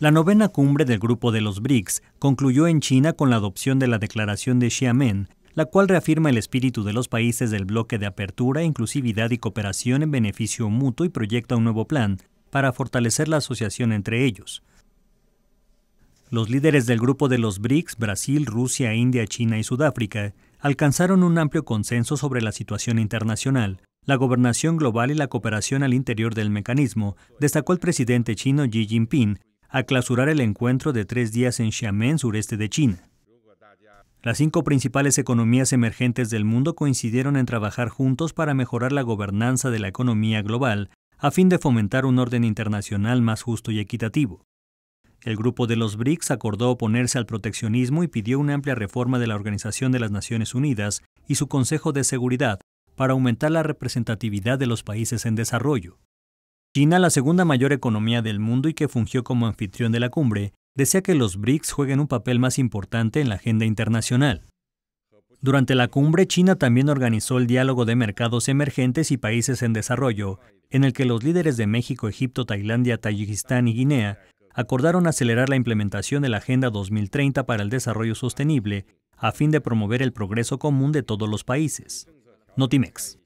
La novena cumbre del grupo de los BRICS concluyó en China con la adopción de la declaración de Xiamen, la cual reafirma el espíritu de los países del bloque de apertura, inclusividad y cooperación en beneficio mutuo y proyecta un nuevo plan para fortalecer la asociación entre ellos. Los líderes del grupo de los BRICS, Brasil, Rusia, India, China y Sudáfrica, alcanzaron un amplio consenso sobre la situación internacional, la gobernación global y la cooperación al interior del mecanismo, destacó el presidente chino Xi Jinping, a clausurar el encuentro de tres días en Xiamen, sureste de China. Las cinco principales economías emergentes del mundo coincidieron en trabajar juntos para mejorar la gobernanza de la economía global a fin de fomentar un orden internacional más justo y equitativo. El grupo de los BRICS acordó oponerse al proteccionismo y pidió una amplia reforma de la Organización de las Naciones Unidas y su Consejo de Seguridad para aumentar la representatividad de los países en desarrollo. China, la segunda mayor economía del mundo y que fungió como anfitrión de la cumbre, desea que los BRICS jueguen un papel más importante en la agenda internacional. Durante la cumbre, China también organizó el diálogo de mercados emergentes y países en desarrollo, en el que los líderes de México, Egipto, Tailandia, Tayikistán y Guinea acordaron acelerar la implementación de la Agenda 2030 para el Desarrollo Sostenible a fin de promover el progreso común de todos los países. Notimex.